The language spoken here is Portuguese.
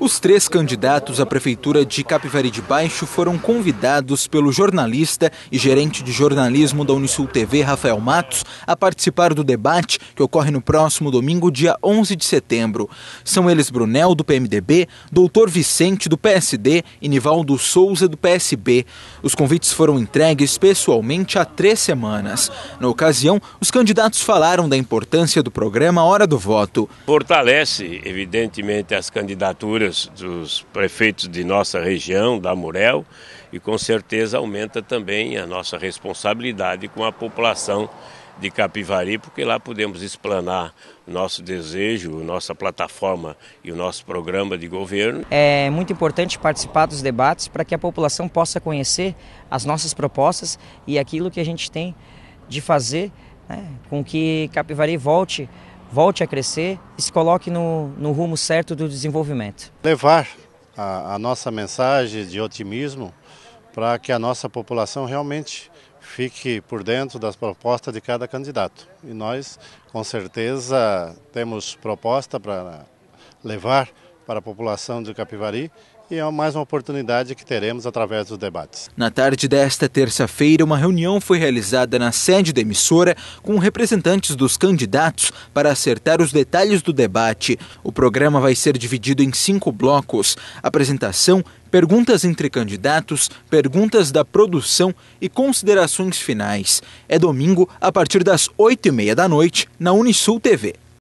Os três candidatos à prefeitura de Capivari de Baixo foram convidados pelo jornalista e gerente de jornalismo da Unisul TV, Rafael Matos, a participar do debate que ocorre no próximo domingo, dia 11 de setembro. São eles Brunel, do PMDB, Doutor Vicente, do PSD e Nivaldo Souza, do PSB. Os convites foram entregues pessoalmente há três semanas. Na ocasião, os candidatos falaram da importância do programa Hora do Voto. Fortalece, evidentemente, as candidaturas prefeituras, dos prefeitos de nossa região, da Murel, e com certeza aumenta também a nossa responsabilidade com a população de Capivari, porque lá podemos explanar nosso desejo, nossa plataforma e o nosso programa de governo. É muito importante participar dos debates para que a população possa conhecer as nossas propostas e aquilo que a gente tem de fazer né, com que Capivari volte volte a crescer e se coloque no, no rumo certo do desenvolvimento. Levar a, a nossa mensagem de otimismo para que a nossa população realmente fique por dentro das propostas de cada candidato. E nós, com certeza, temos proposta para levar para a população de Capivari e é mais uma oportunidade que teremos através dos debates. Na tarde desta terça-feira, uma reunião foi realizada na sede da emissora com representantes dos candidatos para acertar os detalhes do debate. O programa vai ser dividido em cinco blocos: apresentação, perguntas entre candidatos, perguntas da produção e considerações finais. É domingo, a partir das oito e meia da noite, na Unisul TV.